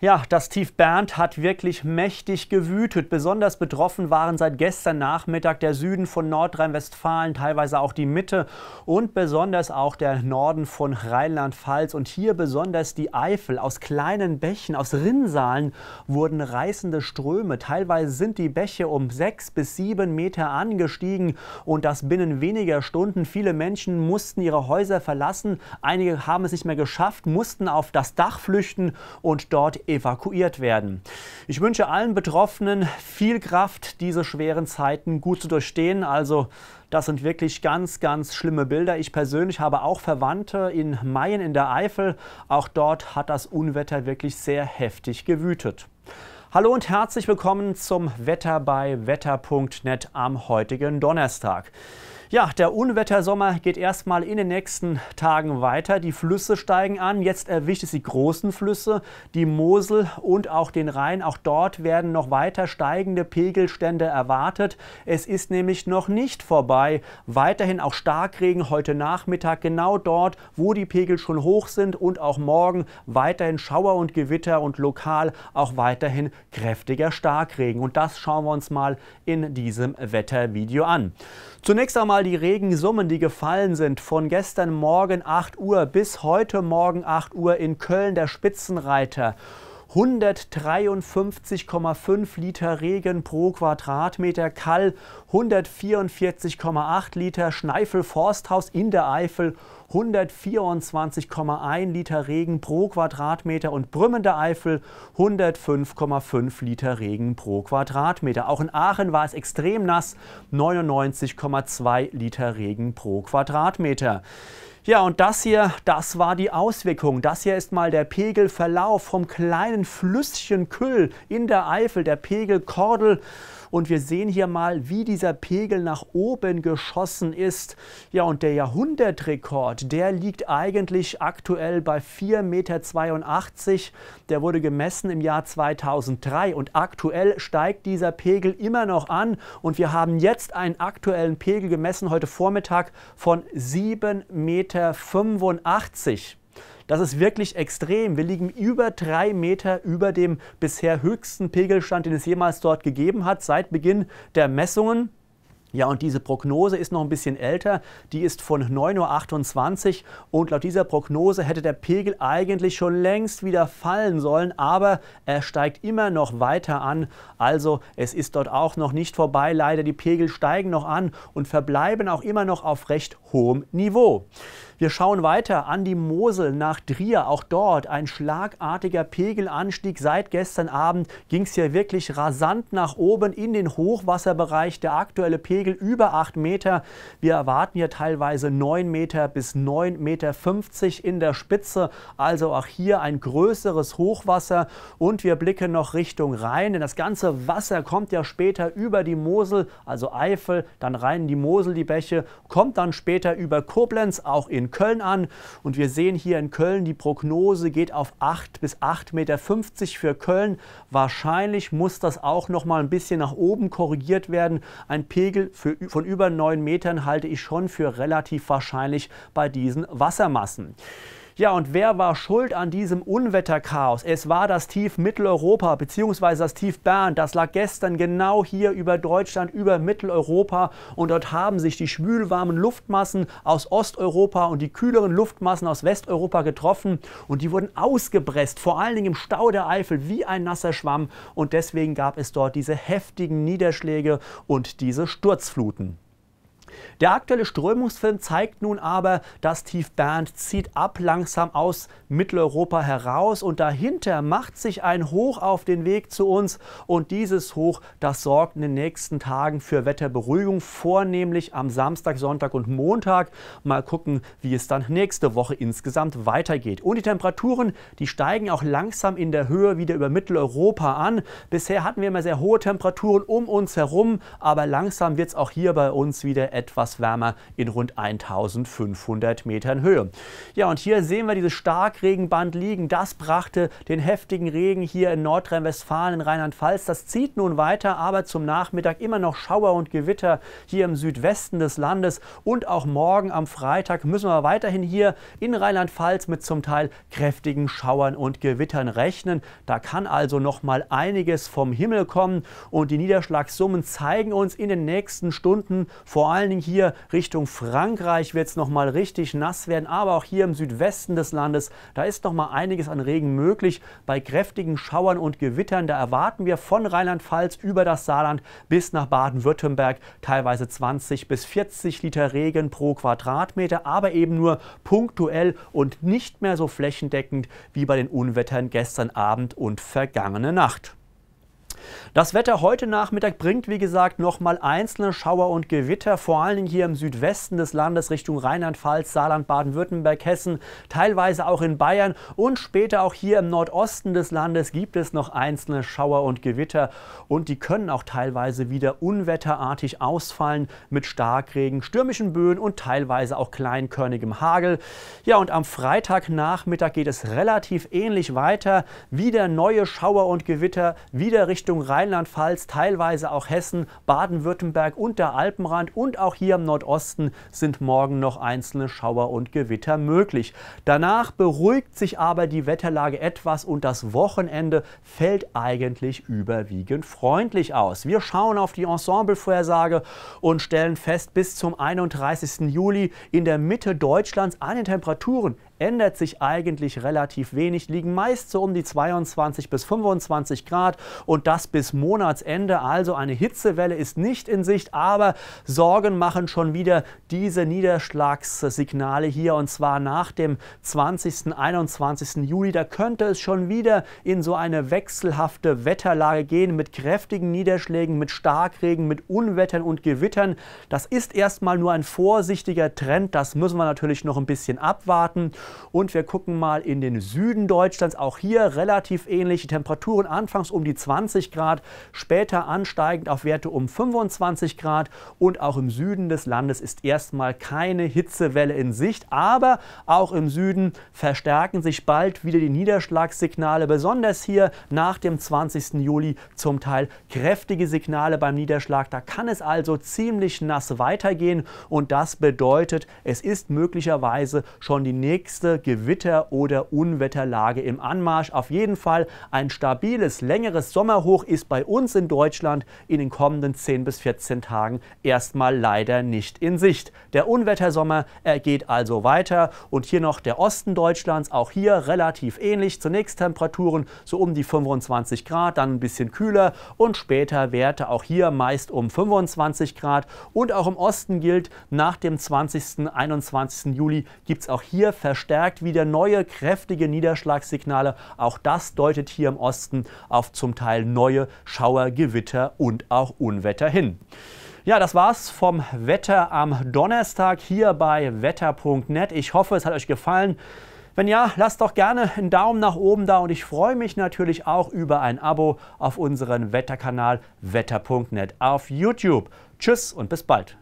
Ja, das Tief Bernd hat wirklich mächtig gewütet. Besonders betroffen waren seit gestern Nachmittag der Süden von Nordrhein-Westfalen, teilweise auch die Mitte und besonders auch der Norden von Rheinland-Pfalz und hier besonders die Eifel. Aus kleinen Bächen, aus Rinnsalen wurden reißende Ströme. Teilweise sind die Bäche um sechs bis sieben Meter angestiegen und das binnen weniger Stunden. Viele Menschen mussten ihre Häuser verlassen. Einige haben es nicht mehr geschafft, mussten auf das Dach flüchten und dort evakuiert werden. Ich wünsche allen Betroffenen viel Kraft, diese schweren Zeiten gut zu durchstehen. Also das sind wirklich ganz, ganz schlimme Bilder. Ich persönlich habe auch Verwandte in Mayen in der Eifel. Auch dort hat das Unwetter wirklich sehr heftig gewütet. Hallo und herzlich willkommen zum Wetter bei wetter.net am heutigen Donnerstag. Ja, der Unwettersommer geht erstmal in den nächsten Tagen weiter. Die Flüsse steigen an. Jetzt erwischt es die großen Flüsse, die Mosel und auch den Rhein. Auch dort werden noch weiter steigende Pegelstände erwartet. Es ist nämlich noch nicht vorbei. Weiterhin auch Starkregen heute Nachmittag, genau dort, wo die Pegel schon hoch sind und auch morgen weiterhin Schauer und Gewitter und lokal auch weiterhin kräftiger Starkregen. Und das schauen wir uns mal in diesem Wettervideo an. Zunächst einmal mal die Regensummen, die gefallen sind. Von gestern Morgen 8 Uhr bis heute Morgen 8 Uhr in Köln der Spitzenreiter. 153,5 Liter Regen pro Quadratmeter, Kall 144,8 Liter, Schneifel Forsthaus in der Eifel 124,1 Liter Regen pro Quadratmeter und brümmende Eifel 105,5 Liter Regen pro Quadratmeter. Auch in Aachen war es extrem nass, 99,2 Liter Regen pro Quadratmeter. Ja, und das hier, das war die Auswirkung. Das hier ist mal der Pegelverlauf vom kleinen Flüsschen Küll in der Eifel, der Pegel Kordel und wir sehen hier mal, wie dieser Pegel nach oben geschossen ist. Ja, und der Jahrhundertrekord, der liegt eigentlich aktuell bei 4,82 Meter. Der wurde gemessen im Jahr 2003 und aktuell steigt dieser Pegel immer noch an. Und wir haben jetzt einen aktuellen Pegel gemessen heute Vormittag von 7,85 Meter. Das ist wirklich extrem. Wir liegen über drei Meter über dem bisher höchsten Pegelstand, den es jemals dort gegeben hat, seit Beginn der Messungen. Ja, und diese Prognose ist noch ein bisschen älter. Die ist von 9.28 Uhr. Und laut dieser Prognose hätte der Pegel eigentlich schon längst wieder fallen sollen. Aber er steigt immer noch weiter an. Also es ist dort auch noch nicht vorbei. Leider, die Pegel steigen noch an und verbleiben auch immer noch auf recht hohem Niveau. Wir schauen weiter an die Mosel nach Trier. Auch dort ein schlagartiger Pegelanstieg. Seit gestern Abend ging es hier wirklich rasant nach oben in den Hochwasserbereich. Der aktuelle Pegel Pegel über 8 Meter. Wir erwarten hier teilweise 9 Meter bis 9,50 Meter in der Spitze. Also auch hier ein größeres Hochwasser. Und wir blicken noch Richtung Rhein, denn das ganze Wasser kommt ja später über die Mosel, also Eifel, dann rein in die Mosel, die Bäche, kommt dann später über Koblenz, auch in Köln an. Und wir sehen hier in Köln, die Prognose geht auf 8 bis 8,50 Meter für Köln. Wahrscheinlich muss das auch noch mal ein bisschen nach oben korrigiert werden. Ein Pegel für, von über 9 Metern halte ich schon für relativ wahrscheinlich bei diesen Wassermassen. Ja, und wer war schuld an diesem Unwetterchaos? Es war das Tief Mitteleuropa bzw. das Tief Bern. Das lag gestern genau hier über Deutschland, über Mitteleuropa und dort haben sich die schwülwarmen Luftmassen aus Osteuropa und die kühleren Luftmassen aus Westeuropa getroffen und die wurden ausgepresst, vor allen Dingen im Stau der Eifel wie ein nasser Schwamm und deswegen gab es dort diese heftigen Niederschläge und diese Sturzfluten. Der aktuelle Strömungsfilm zeigt nun aber, dass Tief Bernd zieht ab langsam aus Mitteleuropa heraus und dahinter macht sich ein Hoch auf den Weg zu uns und dieses Hoch, das sorgt in den nächsten Tagen für Wetterberuhigung, vornehmlich am Samstag, Sonntag und Montag. Mal gucken, wie es dann nächste Woche insgesamt weitergeht. Und die Temperaturen, die steigen auch langsam in der Höhe wieder über Mitteleuropa an. Bisher hatten wir immer sehr hohe Temperaturen um uns herum, aber langsam wird es auch hier bei uns wieder etwas wärmer in rund 1500 Metern Höhe. Ja, und hier sehen wir dieses Starkregenband liegen. Das brachte den heftigen Regen hier in Nordrhein-Westfalen, in Rheinland-Pfalz. Das zieht nun weiter, aber zum Nachmittag immer noch Schauer und Gewitter hier im Südwesten des Landes. Und auch morgen am Freitag müssen wir weiterhin hier in Rheinland-Pfalz mit zum Teil kräftigen Schauern und Gewittern rechnen. Da kann also noch mal einiges vom Himmel kommen und die Niederschlagssummen zeigen uns in den nächsten Stunden vor allem allen Dingen hier Richtung Frankreich wird es nochmal richtig nass werden, aber auch hier im Südwesten des Landes, da ist nochmal einiges an Regen möglich. Bei kräftigen Schauern und Gewittern, da erwarten wir von Rheinland-Pfalz über das Saarland bis nach Baden-Württemberg teilweise 20 bis 40 Liter Regen pro Quadratmeter, aber eben nur punktuell und nicht mehr so flächendeckend wie bei den Unwettern gestern Abend und vergangene Nacht. Das Wetter heute Nachmittag bringt, wie gesagt, nochmal einzelne Schauer und Gewitter, vor allen Dingen hier im Südwesten des Landes Richtung Rheinland-Pfalz, Saarland, Baden-Württemberg, Hessen, teilweise auch in Bayern und später auch hier im Nordosten des Landes gibt es noch einzelne Schauer und Gewitter und die können auch teilweise wieder unwetterartig ausfallen mit Starkregen, stürmischen Böen und teilweise auch kleinkörnigem Hagel. Ja, und am Freitagnachmittag geht es relativ ähnlich weiter. Wieder neue Schauer und Gewitter, wieder Richtung Richtung Rheinland-Pfalz, teilweise auch Hessen, Baden-Württemberg und der Alpenrand und auch hier im Nordosten sind morgen noch einzelne Schauer und Gewitter möglich. Danach beruhigt sich aber die Wetterlage etwas und das Wochenende fällt eigentlich überwiegend freundlich aus. Wir schauen auf die Ensemble-Vorhersage und stellen fest, bis zum 31. Juli in der Mitte Deutschlands an den Temperaturen ändert sich eigentlich relativ wenig, liegen meist so um die 22 bis 25 Grad und das bis Monatsende. Also eine Hitzewelle ist nicht in Sicht, aber Sorgen machen schon wieder diese Niederschlagssignale hier und zwar nach dem 20. 21. Juli. Da könnte es schon wieder in so eine wechselhafte Wetterlage gehen mit kräftigen Niederschlägen, mit Starkregen, mit Unwettern und Gewittern. Das ist erstmal nur ein vorsichtiger Trend, das müssen wir natürlich noch ein bisschen abwarten. Und wir gucken mal in den Süden Deutschlands. Auch hier relativ ähnliche Temperaturen. Anfangs um die 20 Grad, später ansteigend auf Werte um 25 Grad. Und auch im Süden des Landes ist erstmal keine Hitzewelle in Sicht. Aber auch im Süden verstärken sich bald wieder die Niederschlagssignale. Besonders hier nach dem 20. Juli zum Teil kräftige Signale beim Niederschlag. Da kann es also ziemlich nass weitergehen. Und das bedeutet, es ist möglicherweise schon die nächste nächste Gewitter- oder Unwetterlage im Anmarsch. Auf jeden Fall ein stabiles, längeres Sommerhoch ist bei uns in Deutschland in den kommenden 10 bis 14 Tagen erstmal leider nicht in Sicht. Der Unwettersommer geht also weiter und hier noch der Osten Deutschlands, auch hier relativ ähnlich. Zunächst Temperaturen so um die 25 Grad, dann ein bisschen kühler und später Werte auch hier meist um 25 Grad und auch im Osten gilt, nach dem 20. 21. Juli gibt es auch hier Verstärkungen verstärkt wieder neue kräftige Niederschlagssignale. Auch das deutet hier im Osten auf zum Teil neue Schauer, Gewitter und auch Unwetter hin. Ja, das war's vom Wetter am Donnerstag hier bei wetter.net. Ich hoffe, es hat euch gefallen. Wenn ja, lasst doch gerne einen Daumen nach oben da und ich freue mich natürlich auch über ein Abo auf unseren Wetterkanal wetter.net auf YouTube. Tschüss und bis bald.